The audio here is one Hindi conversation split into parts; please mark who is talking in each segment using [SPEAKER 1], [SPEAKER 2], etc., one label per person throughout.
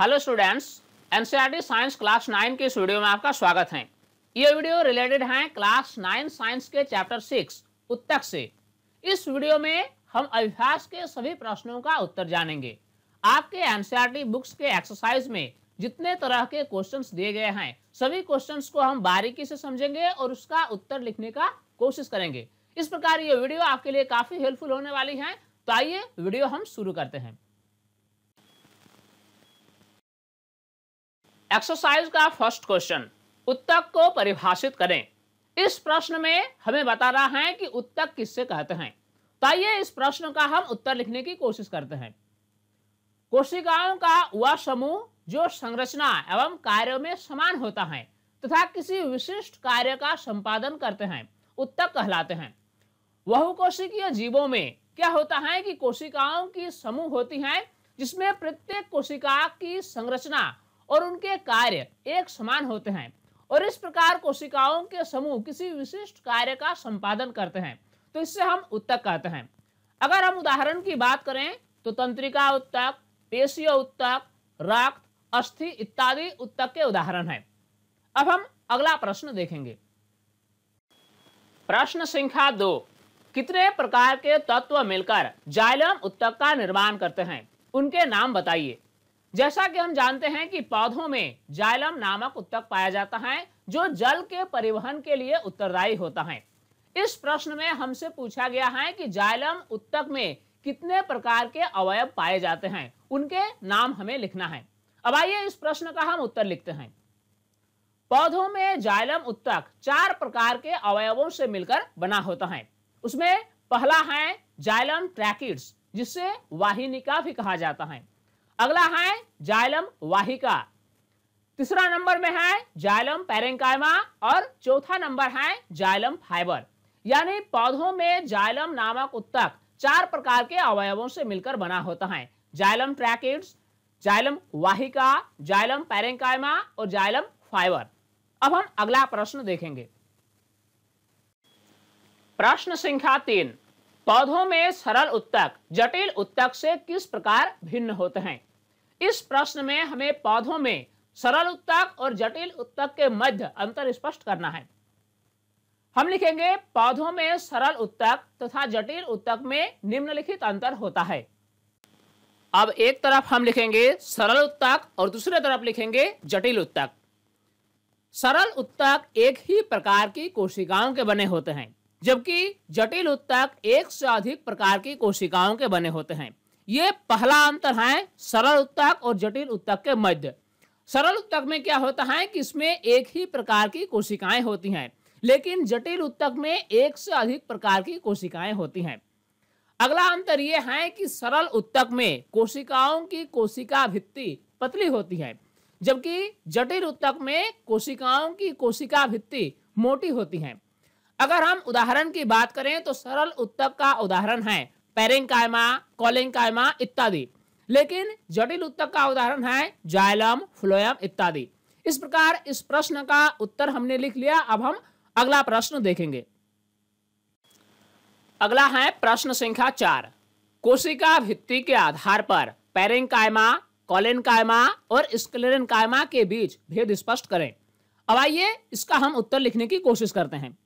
[SPEAKER 1] Hello students NCERT science class nine के इस वीडियो में आपका स्वागत है ये वीडियो रिलेटेड है क्लास नाइन साइंस के चैप्टर सिक्स उत्तक से इस वीडियो में हम अभ्यास के सभी प्रश्नों का उत्तर जानेंगे आपके एनसीईआरटी बुक्स e के एक्सरसाइज में जितने तरह के क्वेश्चन दिए गए हैं सभी क्वेश्चन को हम बारीकी से समझेंगे और उसका उत्तर लिखने का कोशिश करेंगे इस प्रकार ये वीडियो आपके लिए काफी हेल्पफुल होने वाली है तो आइए वीडियो हम शुरू करते हैं एक्सरसाइज का फर्स्ट क्वेश्चन उत्तक को परिभाषित करें इस प्रश्न में हमें बता रहा है कि उत्तक किससे कहते हैं तो आइए इस प्रश्न का हम उत्तर लिखने की कोशिश करते हैं कोशिकाओं का वह समूह जो संरचना एवं कार्यों में समान होता है तथा तो किसी विशिष्ट कार्य का संपादन करते हैं उत्तक कहलाते हैं बहुकोशिकीय जीवों में क्या होता है कि कोशिकाओं की समूह होती है जिसमें प्रत्येक कोशिका की संरचना और उनके कार्य एक समान होते हैं और इस प्रकार कोशिकाओं के समूह किसी विशिष्ट कार्य का संपादन करते हैं तो इससे हम उत्तक कहते हैं अगर हम उदाहरण की बात करें तो तंत्रिका उत्तक पेशीय उत्तक रक्त अस्थि इत्यादि उत्तक के उदाहरण हैं अब हम अगला प्रश्न देखेंगे प्रश्न संख्या दो कितने प्रकार के तत्व मिलकर जाइलम उत्तक का निर्माण करते हैं उनके नाम बताइए जैसा कि हम जानते हैं कि पौधों में जाइलम नामक उत्तक पाया जाता है जो जल के परिवहन के लिए उत्तरदायी होता है इस प्रश्न में हमसे पूछा गया है कि जाइलम उत्तक में कितने प्रकार के अवयव पाए जाते हैं उनके नाम हमें लिखना है अब आइए इस प्रश्न का हम उत्तर लिखते हैं पौधों में जाइलम उत्तक चार प्रकार के अवयवों से मिलकर बना होता है उसमें पहला है जाइलम ट्रैकिड्स जिसे वाहिनिका भी कहा जाता है अगला है जाइलम वाहिका तीसरा नंबर में है जाइलम पेरेंकाइमा और चौथा नंबर है जाइलम फाइबर यानी पौधों में जाइलम नामक उत्तक चार प्रकार के अवयवों से मिलकर बना होता है जाइलम ट्रैकिड्स जाइलम वाहिका जाइलम पेरेंकाइमा और जाइलम फाइबर अब हम अगला प्रश्न देखेंगे प्रश्न संख्या तीन पौधों में सरल उत्तक जटिल उत्तक से किस प्रकार भिन्न होते हैं इस प्रश्न में हमें पौधों में सरल उत्तक और जटिल उत्तक के मध्य अंतर स्पष्ट करना है हम लिखेंगे पौधों में सरल उत्तक तथा जटिल उत्तक में निम्नलिखित अंतर होता है अब एक तरफ हम लिखेंगे सरल उत्तक और दूसरे तरफ लिखेंगे जटिल उत्तक सरल उत्तक एक ही प्रकार की कोशिकाओं के बने होते हैं जबकि जटिल उत्तक एक से अधिक प्रकार की कोशिकाओं के बने होते हैं ये पहला अंतर है सरल उत्तक और जटिल उत्तक के मध्य सरल उत्तक में क्या होता है कि इसमें एक ही प्रकार की कोशिकाएं होती हैं लेकिन जटिल उत्तक में एक से अधिक प्रकार की कोशिकाएं होती हैं अगला अंतर यह है कि सरल उत्तक में कोशिकाओं की कोशिका भित्ति पतली होती है जबकि जटिल उत्तक में कोशिकाओं की कोशिका भित्ति मोटी होती है अगर हम उदाहरण की बात करें तो सरल उत्तक का उदाहरण है पेरेंकायमा कॉलेंकायमा इत्यादि लेकिन जटिल उत्तक का उदाहरण है जायलम फ्लोयम इत्यादि इस प्रकार इस प्रश्न का उत्तर हमने लिख लिया अब हम अगला प्रश्न देखेंगे अगला है प्रश्न संख्या चार कोशिका भित्ति के आधार पर पेरेंकायमा कॉलेनकायमा और स्क्लेरनकायमा के बीच भेद स्पष्ट करें अब आइए इसका हम उत्तर लिखने की कोशिश करते हैं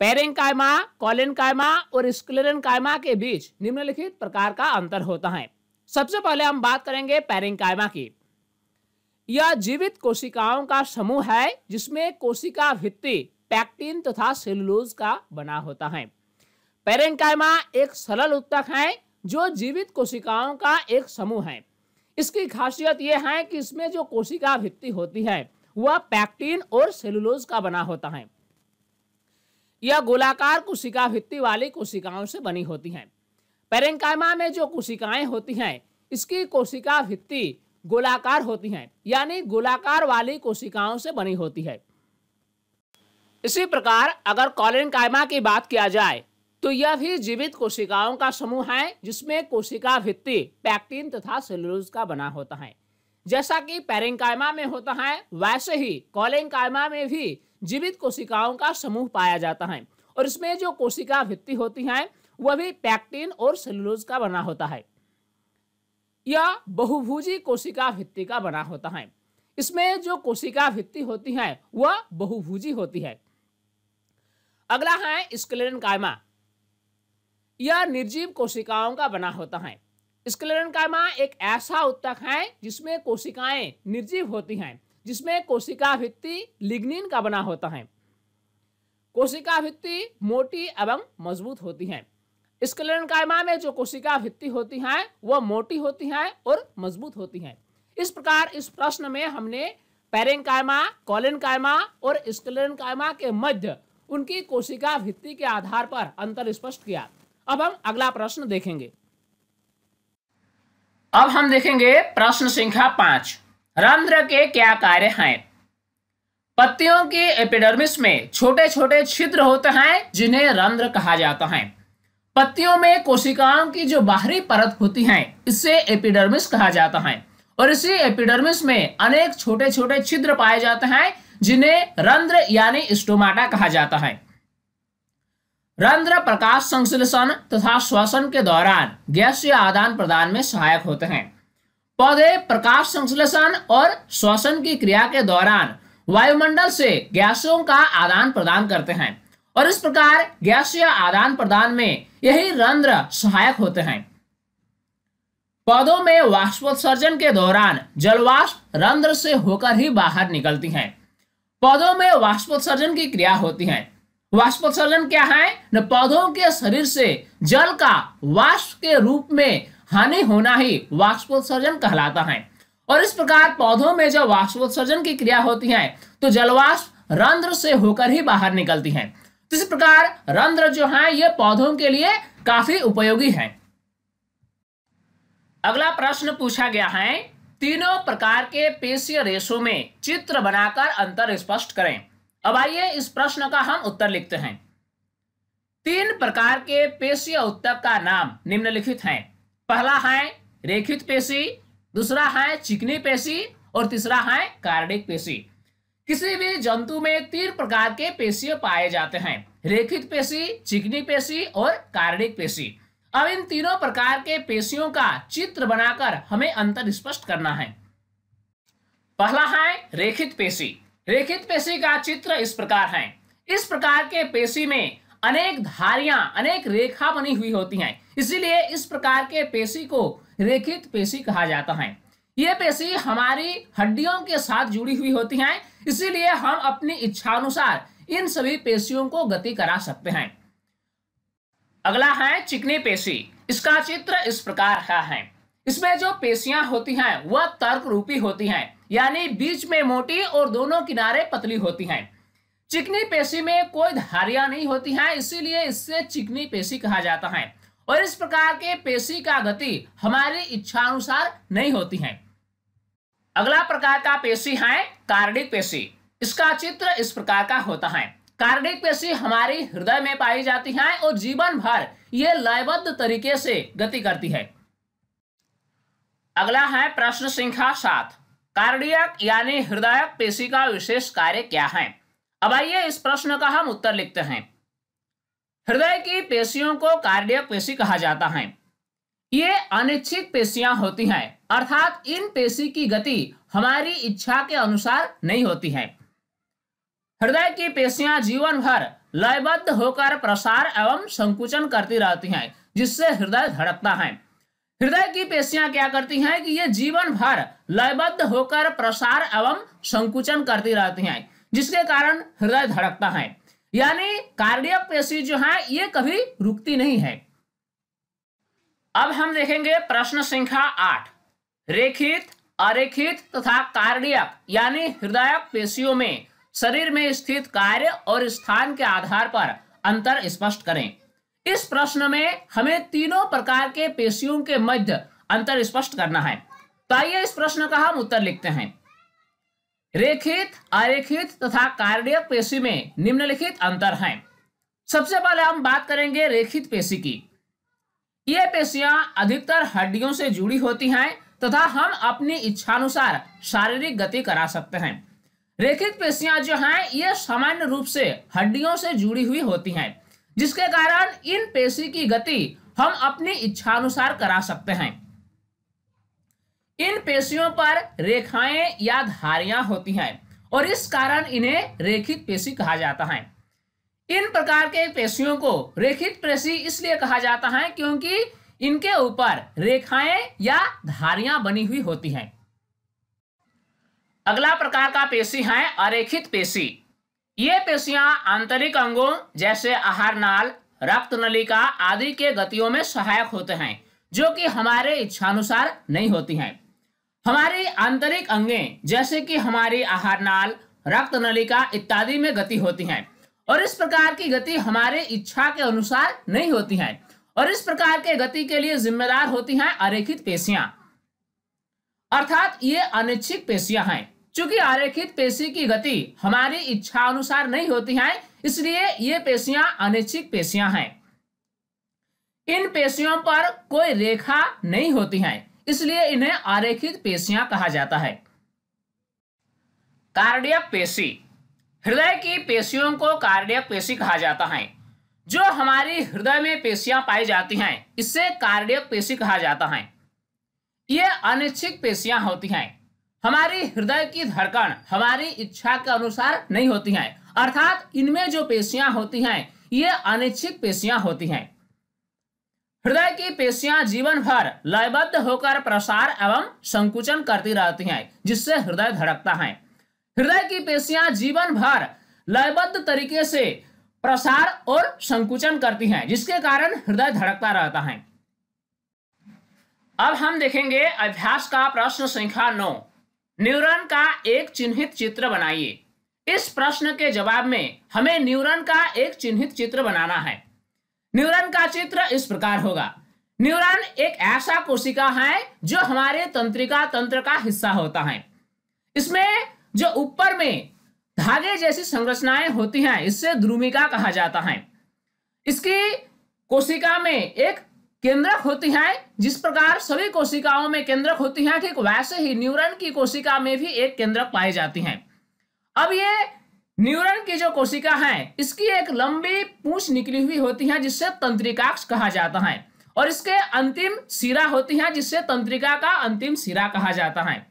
[SPEAKER 1] पेरेंकायमा कॉलेनकायमा और स्क्लेरनकायमा के बीच निम्नलिखित प्रकार का अंतर होता है सबसे पहले हम बात करेंगे पेरेंकायमा की यह जीवित कोशिकाओं का समूह है जिसमें कोशिका भित्ति पैक्टिन तथा सेलुलोज का बना होता है पेरेंकायमा एक सरल उत्तक है जो जीवित कोशिकाओं का एक समूह है इसकी खासियत यह है कि इसमें जो कोशिका भित्ति होती है वह पैक्टिन और सेलुलोज का बना होता है यह गोलाकार कोशिका भित्ति वाली कोशिकाओं से बनी होती हैं पेरेंकाइमा में जो कोशिकाएं होती हैं इसकी कोशिका भित्ति गोलाकार होती हैं यानी गोलाकार वाली कोशिकाओं से बनी होती है इसी प्रकार अगर कॉलेनकाइमा की बात किया जाए तो यह भी जीवित कोशिकाओं का समूह है जिसमें कोशिका भित्ति पैक्टिन तथा सेलुलोज का बना होता है जैसा कि पेरेंकाइमा में होता है वैसे ही कॉलेनकाइमा में भी जीवित कोशिकाओं का समूह पाया जाता है और इसमें जो कोशिका भित्ति होती हैं वह भी पैक्टिन और सेलुलोज का बना होता है यह बहुभुजी कोशिका भित्ति का बना होता है इसमें जो कोशिका भित्ति होती है वह बहुभुजी होती है अगला है स्क्लेरन कायमा यह निर्जीव कोशिकाओं का बना होता है स्क्लेरन कायमा एक ऐसा उत्तक है जिसमें कोशिकाएं निर्जीव होती हैं जिसमें कोशिका भित्ति लिग्निन का बना होता है कोशिका भित्ति मोटी एवं मजबूत होती है स्कलन कायमा में जो कोशिका भित्ति होती हैं वह मोटी होती हैं और मजबूत होती हैं इस प्रकार इस प्रश्न में हमने पेरेन कायमा कॉलन कायमा और स्कलन कायमा के मध्य उनकी कोशिका भित्ति के आधार पर अंतर स्पष्ट किया अब हम अगला प्रश्न देखेंगे अब हम देखेंगे प्रश्न संख्या पांच रंध्र के क्या कार्य हैं पत्तियों के एपिडर्मिस में छोटे छोटे छिद्र होते हैं जिन्हें रंध्र कहा जाता है पत्तियों में कोशिकाओं की जो बाहरी परत होती है इसे एपिडर्मिस कहा जाता है और इसी एपिडर्मिस में अनेक छोटे छोटे छिद्र पाए जाते हैं जिन्हें रंध्र यानी स्टोमाटा कहा जाता है रंध्र प्रकाश संश्लेषण तथा श्वसन के दौरान गैस आदान प्रदान में सहायक होते हैं पौधे प्रकाश संश्लेषण और श्वसन की क्रिया के दौरान वायुमंडल से गैसों का आदान प्रदान करते हैं और इस प्रकार गैसीय आदान प्रदान में यही रंध्र सहायक होते हैं पौधों में वाष्पोत्सर्जन के दौरान जलवाष्प रंध्र से होकर ही बाहर निकलती हैं। पौधों में वाष्पोत्सर्जन की क्रिया होती है वाष्पोत्सर्जन क्या है न पौधों के शरीर से जल का वाष्प के रूप में हानि होना ही वाष्पोत्सर्जन कहलाता है और इस प्रकार पौधों में जब वाष्पोत्सर्जन की क्रिया होती है तो जलवाष्प रंध्र से होकर ही बाहर निकलती है तो इस प्रकार रंध्र जो है ये पौधों के लिए काफी उपयोगी है अगला प्रश्न पूछा गया है तीनों प्रकार के पेशीय रेशों में चित्र बनाकर अंतर स्पष्ट करें अब आइए इस प्रश्न का हम उत्तर लिखते हैं तीन प्रकार के पेशीय उत्तक का नाम निम्नलिखित हैं पहला है रेखित पेशी दूसरा है चिकनी पेशी और तीसरा है कार्डिक पेशी किसी भी जंतु में तीन प्रकार के पेशी पाए जाते हैं रेखित पेशी चिकनी पेशी और कार्डिक पेशी अब इन तीनों प्रकार के पेशियों का चित्र बनाकर हमें अंतर स्पष्ट करना है पहला है रेखित पेशी रेखित पेशी का चित्र इस प्रकार है इस प्रकार के पेशी में अनेक धारियां अनेक रेखा बनी हुई होती हैं इसीलिए इस प्रकार के पेशी को रेखित पेशी कहा जाता है ये पेशी हमारी हड्डियों के साथ जुड़ी हुई होती हैं इसीलिए हम अपनी इच्छानुसार इन सभी पेशियों को गति करा सकते हैं अगला है चिकनी पेशी इसका चित्र इस प्रकार का है इसमें जो पेशियां होती हैं वह तर्क रूपी होती हैं यानी बीच में मोटी और दोनों किनारे पतली होती हैं चिकनी पेशी में कोई धारियां नहीं होती हैं इसीलिए इससे चिकनी पेशी कहा जाता है और इस प्रकार के पेशी का गति हमारी इच्छा अनुसार नहीं होती है अगला प्रकार का पेशी है कार्डिक पेशी इसका चित्र इस प्रकार का होता है कार्डिक पेशी हमारी हृदय में पाई जाती है और जीवन भर ये लयबद्ध तरीके से गति करती है अगला है प्रश्न संख्या सात कार्डियक यानी हृदय पेशी का विशेष कार्य क्या है अब आइए इस प्रश्न का हम उत्तर लिखते हैं हृदय की पेशियों को कार्डियक पेशी कहा जाता है ये अनिच्छित पेशियां होती हैं अर्थात इन पेशी की गति हमारी इच्छा के अनुसार नहीं होती है हृदय की पेशियां जीवन भर लयबद्ध होकर प्रसार एवं संकुचन करती रहती हैं जिससे हृदय धड़कता है हृदय की पेशियां क्या करती हैं कि ये जीवन भर लयबद्ध होकर प्रसार एवं संकुचन करती रहती हैं जिसके कारण हृदय धड़कता है यानी कार्डियक पेशी जो है ये कभी रुकती नहीं है अब हम देखेंगे प्रश्न संख्या आठ रेखित अरेखित तथा कार्डियक यानी हृदय पेशियों में शरीर में स्थित कार्य और स्थान के आधार पर अंतर स्पष्ट करें इस प्रश्न में हमें तीनों प्रकार के पेशियों के मध्य अंतर स्पष्ट करना है तो आइए इस प्रश्न का हम उत्तर लिखते हैं रेखित अरेखित तथा कार्डिय पेशी में निम्नलिखित अंतर हैं सबसे पहले हम बात करेंगे रेखित पेशी की ये पेशियां अधिकतर हड्डियों से जुड़ी होती हैं तथा हम अपनी इच्छानुसार शारीरिक गति करा सकते हैं रेखित पेशियां जो हैं ये सामान्य रूप से हड्डियों से जुड़ी हुई होती हैं जिसके कारण इन पेशी की गति हम अपनी इच्छानुसार करा सकते हैं इन पेशियों पर रेखाएं या धारियां होती हैं और इस कारण इन्हें रेखित पेशी कहा जाता है इन प्रकार के पेशियों को रेखित पेशी इसलिए कहा जाता है क्योंकि इनके ऊपर रेखाएं या धारियां बनी हुई होती हैं अगला प्रकार का पेशी है अरेखित पेशी ये पेशियां आंतरिक अंगों जैसे आहार नाल रक्त नलिका आदि के गतियों में सहायक होते हैं जो कि हमारे इच्छानुसार नहीं होती हैं हमारे आंतरिक अंगे जैसे कि हमारी आहार नाल रक्त नलिका इत्यादि में गति होती है और इस प्रकार की गति हमारे इच्छा के अनुसार नहीं होती है और इस प्रकार के गति के लिए जिम्मेदार होती हैं अरेखित पेशियां अर्थात ये अनिच्छिक पेशियां हैं चूंकि आरेखित पेशी की गति हमारी इच्छा अनुसार नहीं होती है इसलिए ये पेशियां अनिच्छिक पेशियां हैं इन पेशियों पर कोई रेखा नहीं होती है इसलिए इन्हें आरेखित पेशियां कहा जाता है कार्डियक पेशी हृदय की पेशियों को कार्डियक पेशी कहा जाता है जो हमारी हृदय में पेशियां पाई जाती हैं इससे कार्डियक पेशी कहा जाता है ये अनिच्छिक पेशियां होती हैं हमारी हृदय की धड़कन हमारी इच्छा के अनुसार नहीं होती हैं अर्थात इनमें जो पेशियां होती हैं ये अनिच्छिक पेशियां होती हैं हृदय की पेशियां जीवन भर लयबद्ध होकर प्रसार एवं संकुचन करती रहती हैं जिससे हृदय धड़कता है हृदय की पेशियां जीवन भर लयबद्ध तरीके से प्रसार और संकुचन करती हैं जिसके कारण हृदय धड़कता रहता है अब हम देखेंगे अभ्यास का प्रश्न संख्या नौ न्यूरॉन का एक चिन्हित चित्र बनाइए इस प्रश्न के जवाब में हमें न्यूरॉन का एक चिन्हित चित्र बनाना है न्यूरॉन का चित्र इस प्रकार होगा न्यूरॉन एक ऐसा कोशिका है जो हमारे तंत्रिका तंत्र का हिस्सा होता है इसमें जो ऊपर में धागे जैसी संरचनाएं होती हैं इससे ध्रुमिका कहा जाता है इसकी कोशिका में एक केंद्रक होती है जिस प्रकार सभी कोशिकाओं में केंद्रक होती है ठीक वैसे ही न्यूरॉन की कोशिका में भी एक केंद्रक पाई जाती है अब ये न्यूरॉन की जो कोशिका है इसकी एक लंबी पूछ निकली हुई होती है जिससे तंत्रिकाक्ष कहा जाता है और इसके अंतिम सिरा होती है जिससे तंत्रिका का अंतिम सिरा कहा जाता है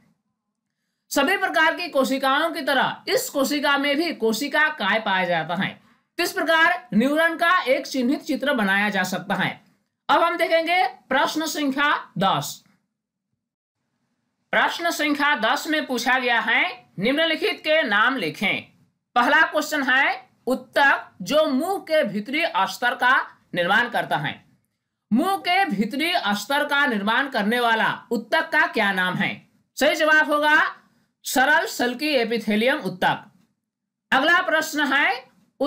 [SPEAKER 1] सभी प्रकार की कोशिकाओं की तरह इस कोशिका में भी कोशिका काय पाया जाता है इस प्रकार न्यूरॉन का एक चिन्हित चित्र बनाया जा सकता है अब हम देखेंगे प्रश्न संख्या दस प्रश्न संख्या दस में पूछा गया है निम्नलिखित के नाम लिखें पहला क्वेश्चन है उत्तर जो मुंह के भीतरी अस्तर का निर्माण करता है मुंह के भीतरी अस्तर का निर्माण करने वाला उत्तक का क्या नाम है सही जवाब होगा सरल सल्की एपिथेलियम उत्तक अगला प्रश्न है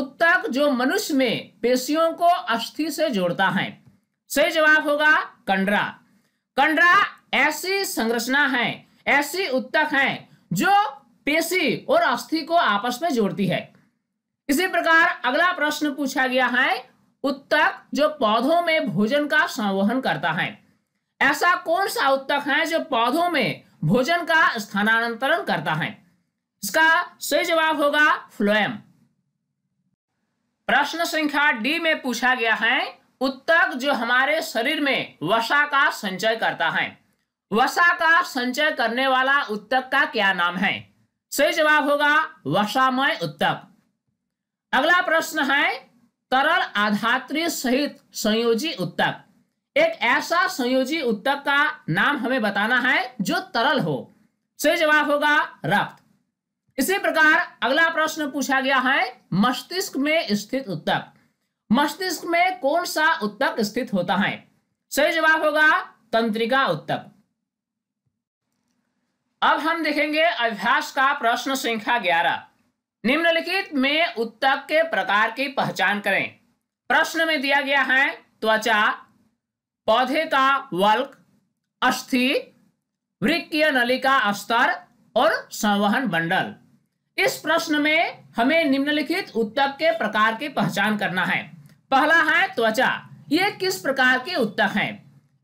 [SPEAKER 1] उत्तक जो मनुष्य में पेशियों को अस्थि से जोड़ता है सही जवाब होगा कंडरा कंडरा ऐसी संरचना है ऐसी उत्तक है जो पेशी और अस्थि को आपस में जोड़ती है इसी प्रकार अगला प्रश्न पूछा गया है उत्तक जो पौधों में भोजन का संवहन करता है ऐसा कौन सा उत्तक है जो पौधों में भोजन का स्थानांतरण करता है इसका सही जवाब होगा फ्लोएम प्रश्न संख्या डी में पूछा गया है उत्तक जो हमारे शरीर में वसा का संचय करता है वसा का संचय करने वाला उत्तक का क्या नाम है सही जवाब होगा वसामय उत्तक अगला प्रश्न है तरल आधात्री सहित संयोजी उत्तक एक ऐसा संयोजी उत्तक का नाम हमें बताना है जो तरल हो सही जवाब होगा रक्त इसी प्रकार अगला प्रश्न पूछा गया है मस्तिष्क में स्थित उत्तक मस्तिष्क में कौन सा उत्तक स्थित होता है सही जवाब होगा तंत्रिका उत्तक अब हम देखेंगे अभ्यास का प्रश्न संख्या ग्यारह निम्नलिखित में उत्तक के प्रकार की पहचान करें प्रश्न में दिया गया है त्वचा पौधे का वल्क अस्थि वृक्कीय का स्तर और संवहन मंडल इस प्रश्न में हमें निम्नलिखित उत्तक के प्रकार की पहचान करना है पहला है त्वचा ये किस प्रकार के उत्तक है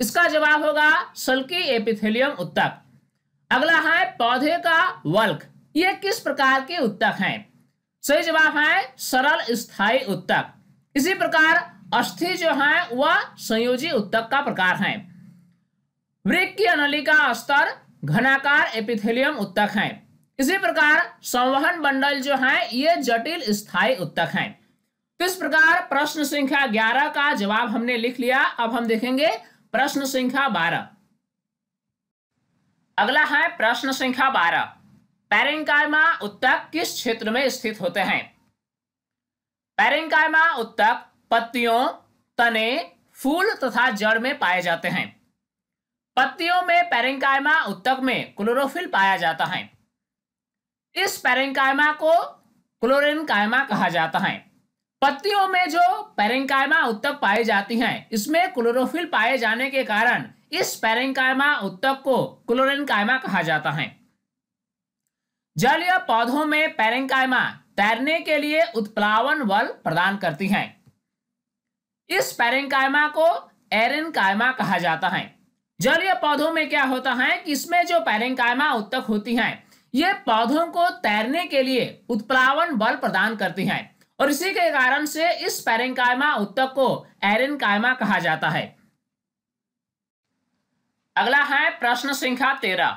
[SPEAKER 1] इसका जवाब होगा सल्की एपिथेलियम उत्तक अगला है पौधे का वल्क ये किस प्रकार के उत्तक हैं सही जवाब है सरल स्थायी उत्तक इसी प्रकार अस्थि जो है वह संयोजी उत्तक का प्रकार है वृक्ष की नलिका स्तर घनाकार एपिथेलियम उत्तक है इसी प्रकार संवहन मंडल जो है ये जटिल स्थायी उत्तक है किस इस प्रकार प्रश्न संख्या ग्यारह का जवाब हमने लिख लिया अब हम देखेंगे प्रश्न संख्या बारह अगला है प्रश्न संख्या बारह पेरेंकायमा उत्तक किस क्षेत्र में स्थित होते हैं पेरेंकायमा उत्तक पत्तियों तने फूल तथा जड़ में पाए जाते हैं पत्तियों में पेरेंकायमा उत्तक में क्लोरोफिल पाया जाता है इस पेरेंकायमा को क्लोरिन कायमा कहा जाता है पत्तियों में जो पेरेंकायमा उत्तक पाई जाती हैं इसमें क्लोरोफिल पाए जाने के कारण इस पेरेंकाइमा उत्तक को क्लोरेन कायमा कहा जाता है जलीय पौधों में पेरेंकाइमा तैरने के लिए उत्प्लावन बल प्रदान करती हैं इस पेरेंकाइमा को एरन कहा जाता है जलीय पौधों में क्या होता है कि इसमें जो पेरेंकाइमा उत्तक होती हैं ये पौधों को तैरने के लिए उत्प्लावन बल प्रदान करती हैं और इसी के कारण से इस पेरेंकाइमा उत्तक को एरन कायमा कहा जाता है अगला है प्रश्न संख्या तेरह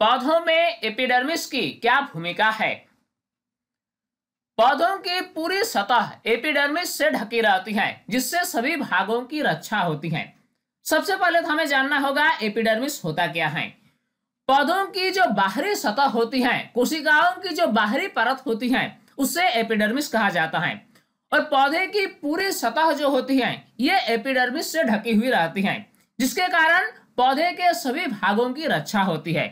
[SPEAKER 1] पौधों में एपिडर्मिस की क्या भूमिका है पौधों की पूरी सतह एपिडर्मिस से ढकी रहती है जिससे सभी भागों की रक्षा होती है सबसे पहले तो हमें जानना होगा एपिडर्मिस होता क्या है पौधों की जो बाहरी सतह होती है कोशिकाओं की जो बाहरी परत होती है उसे एपिडर्मिस कहा जाता है और पौधे की पूरी सतह जो होती है ये एपिडर्मिस से ढकी हुई रहती है जिसके कारण पौधे के सभी भागों की रक्षा होती है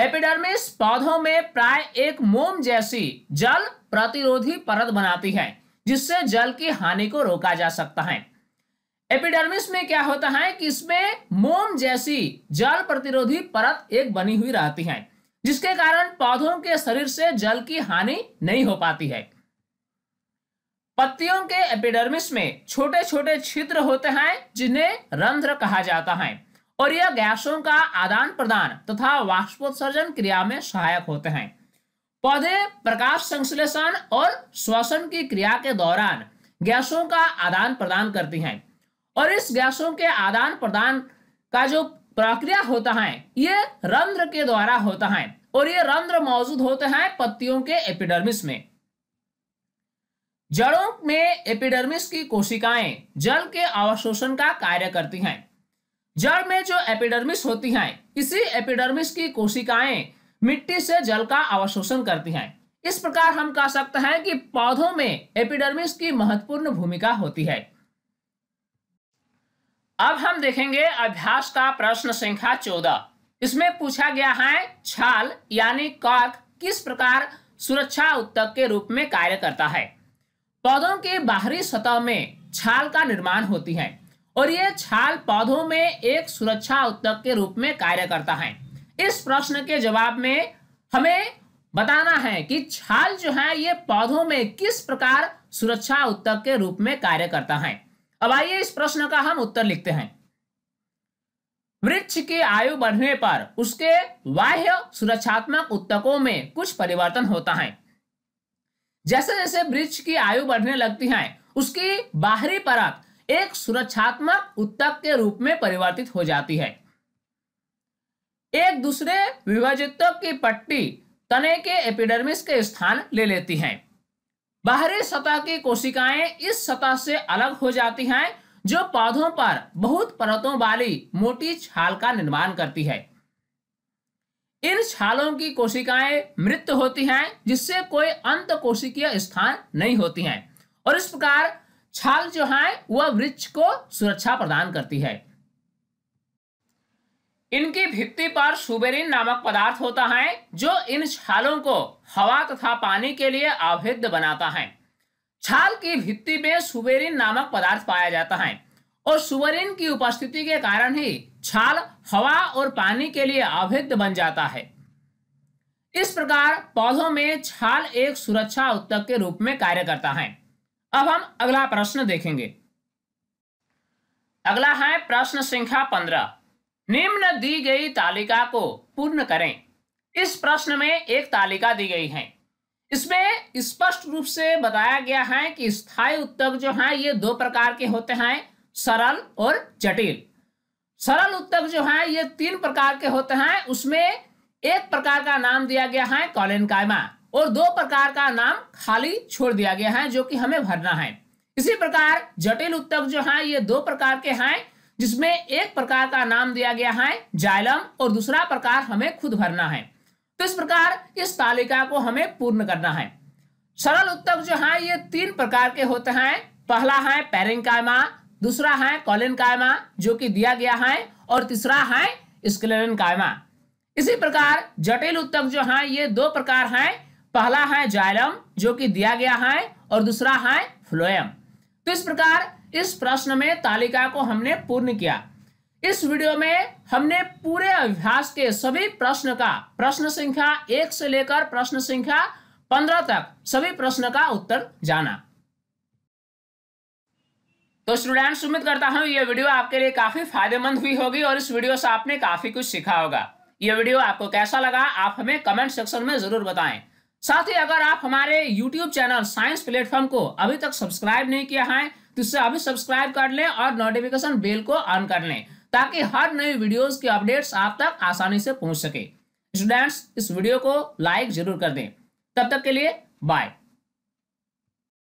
[SPEAKER 1] एपिडर्मिस पौधों में प्राय एक मोम जैसी जल प्रतिरोधी परत बनाती है जिससे जल की हानि को रोका जा सकता है एपिडर्मिस में क्या होता है कि इसमें मोम जैसी जल प्रतिरोधी परत एक बनी हुई रहती है जिसके कारण पौधों के शरीर से जल की हानि नहीं हो पाती है पत्तियों के एपिडर्मिस में छोटे छोटे छिद्र होते हैं जिन्हें रंध्र कहा जाता है और यह गैसों का आदान प्रदान तथा वाष्पोत्सर्जन क्रिया में सहायक होते हैं पौधे प्रकाश संश्लेषण और श्वसन की क्रिया के दौरान गैसों का आदान प्रदान करती हैं और इस गैसों के आदान प्रदान का जो प्रक्रिया होता है ये रंध्र के द्वारा होता है और ये रंध्र मौजूद होते हैं पत्तियों के एपिडर्मिस में जड़ों में एपिडर्मिस की कोशिकाएं जल के अवशोषण का कार्य करती हैं जड़ में जो एपिडर्मिस होती हैं इसी एपिडर्मिस की कोशिकाएं मिट्टी से जल का अवशोषण करती हैं इस प्रकार हम कह सकते हैं कि पौधों में एपिडर्मिस की महत्वपूर्ण भूमिका होती है अब हम देखेंगे अभ्यास का प्रश्न संख्या चौदह इसमें पूछा गया है छाल यानी कॉक किस प्रकार सुरक्षा उत्तक के रूप में कार्य करता है पौधों के बाहरी सतह में छाल का निर्माण होती है और ये छाल पौधों में एक सुरक्षा उत्तक के रूप में कार्य करता है इस प्रश्न के जवाब में हमें बताना है कि छाल जो है ये पौधों में किस प्रकार सुरक्षा उत्तक के रूप में कार्य करता है अब आइए इस प्रश्न का हम उत्तर लिखते हैं वृक्ष की आयु बढ़ने पर उसके बाह्य सुरक्षात्मक उत्तकों में कुछ परिवर्तन होता है जैसे जैसे वृक्ष की आयु बढ़ने लगती है उसकी बाहरी परत एक सुरक्षात्मक उत्तक के रूप में परिवर्तित हो जाती है एक दूसरे विभाजित की पट्टी तने के एपिडर्मिस के स्थान ले लेती हैं। बाहरी सतह की कोशिकाएं इस सतह से अलग हो जाती हैं जो पौधों पर बहुत परतों वाली मोटी छाल का निर्माण करती है इन छालों की कोशिकाएं मृत होती हैं जिससे कोई अंत कोशिकीय स्थान नहीं होती हैं और इस प्रकार छाल जो है वह वृक्ष को सुरक्षा प्रदान करती है इनकी भित्ति पर सुबेरिन नामक पदार्थ होता है जो इन छालों को हवा तथा पानी के लिए अभेद्य बनाता है छाल की भित्ति में सुबेरिन नामक पदार्थ पाया जाता है और सुबेरिन की उपस्थिति के कारण ही छाल हवा और पानी के लिए अभिद्ध बन जाता है इस प्रकार पौधों में छाल एक सुरक्षा उत्तक के रूप में कार्य करता है अब हम अगला प्रश्न देखेंगे अगला है प्रश्न संख्या पंद्रह निम्न दी गई तालिका को पूर्ण करें इस प्रश्न में एक तालिका दी गई है इसमें स्पष्ट रूप से बताया गया है कि स्थायी उत्तक जो है ये दो प्रकार के होते हैं सरल और जटिल सरल उत्तक जो है ये तीन प्रकार के होते हैं उसमें एक प्रकार का नाम दिया गया है कॉलेन और दो प्रकार का नाम खाली छोड़ दिया गया है जो कि हमें भरना है इसी प्रकार जटिल उत्तक जो है ये दो प्रकार के हैं जिसमें एक प्रकार का नाम दिया गया है जाइलम और दूसरा प्रकार हमें खुद भरना है तो इस प्रकार इस तालिका को हमें पूर्ण करना है सरल उत्तक जो है ये तीन प्रकार के होते हैं पहला है पैरिंग कायमा दूसरा है कॉलिन कायमा जो कि दिया गया है और तीसरा है स्क्लेरन कायमा इसी प्रकार जटिल उत्तक जो है ये दो प्रकार हैं पहला है जायलम जो कि दिया गया है और दूसरा है फ्लोयम तो इस प्रकार इस प्रश्न में तालिका को हमने पूर्ण किया इस वीडियो में हमने पूरे अभ्यास के सभी प्रश्न का प्रश्न संख्या एक से लेकर प्रश्न संख्या पंद्रह तक सभी प्रश्न का उत्तर जाना तो स्टूडेंट्स उम्मीद करता हूँ ये वीडियो आपके लिए काफ़ी फायदेमंद हुई होगी और इस वीडियो से आपने काफ़ी कुछ सीखा होगा ये वीडियो आपको कैसा लगा आप हमें कमेंट सेक्शन में ज़रूर बताएं साथ ही अगर आप हमारे YouTube चैनल साइंस प्लेटफॉर्म को अभी तक सब्सक्राइब नहीं किया है तो इसे अभी सब्सक्राइब कर लें और नोटिफिकेशन बेल को ऑन कर लें ताकि हर नई वीडियोस की अपडेट्स आप तक आसानी से पहुंच सके स्टूडेंट्स इस वीडियो को लाइक जरूर कर दें तब तक के लिए बाय